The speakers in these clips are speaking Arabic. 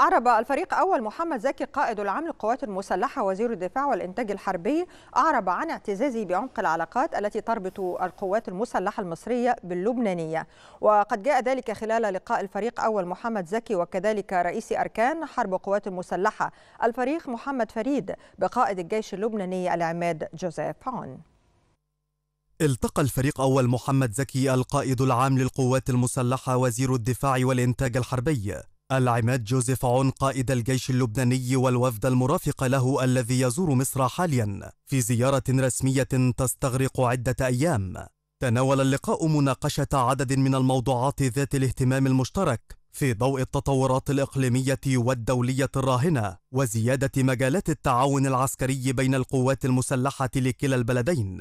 أعرب الفريق أول محمد زكي قائد العام للقوات المسلحة وزير الدفاع والإنتاج الحربي أعرب عن اعتزازه بعمق العلاقات التي تربط القوات المسلحة المصرية باللبنانية وقد جاء ذلك خلال لقاء الفريق أول محمد زكي وكذلك رئيس أركان حرب القوات المسلحة الفريق محمد فريد بقائد الجيش اللبناني العماد جوزيف عون التقى الفريق أول محمد زكي القائد العام للقوات المسلحة وزير الدفاع والإنتاج الحربي العماد جوزيف عون قائد الجيش اللبناني والوفد المرافق له الذي يزور مصر حاليا في زيارة رسمية تستغرق عدة أيام تناول اللقاء مناقشة عدد من الموضوعات ذات الاهتمام المشترك في ضوء التطورات الإقليمية والدولية الراهنة وزيادة مجالات التعاون العسكري بين القوات المسلحة لكلا البلدين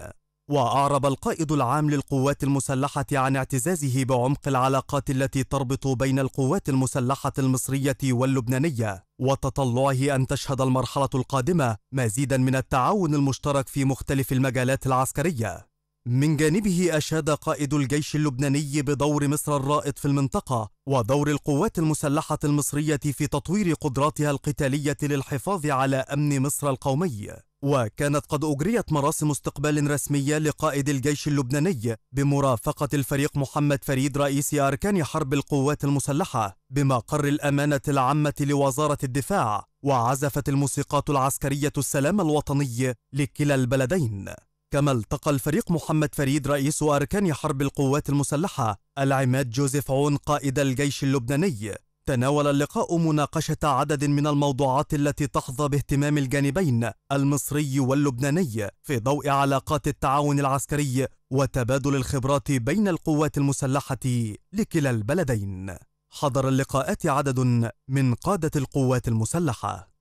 وأعرب القائد العام للقوات المسلحة عن اعتزازه بعمق العلاقات التي تربط بين القوات المسلحة المصرية واللبنانية وتطلعه أن تشهد المرحلة القادمة مزيدا من التعاون المشترك في مختلف المجالات العسكرية من جانبه أشاد قائد الجيش اللبناني بدور مصر الرائد في المنطقة ودور القوات المسلحة المصرية في تطوير قدراتها القتالية للحفاظ على أمن مصر القومي وكانت قد أجريت مراسم استقبال رسمية لقائد الجيش اللبناني بمرافقة الفريق محمد فريد رئيس أركان حرب القوات المسلحة بمقر الأمانة العامة لوزارة الدفاع وعزفت الموسيقات العسكرية السلام الوطني لكلا البلدين كما التقى الفريق محمد فريد رئيس أركان حرب القوات المسلحة العماد جوزيف عون قائد الجيش اللبناني تناول اللقاء مناقشة عدد من الموضوعات التي تحظى باهتمام الجانبين المصري واللبناني في ضوء علاقات التعاون العسكري وتبادل الخبرات بين القوات المسلحة لكلا البلدين حضر اللقاءات عدد من قادة القوات المسلحة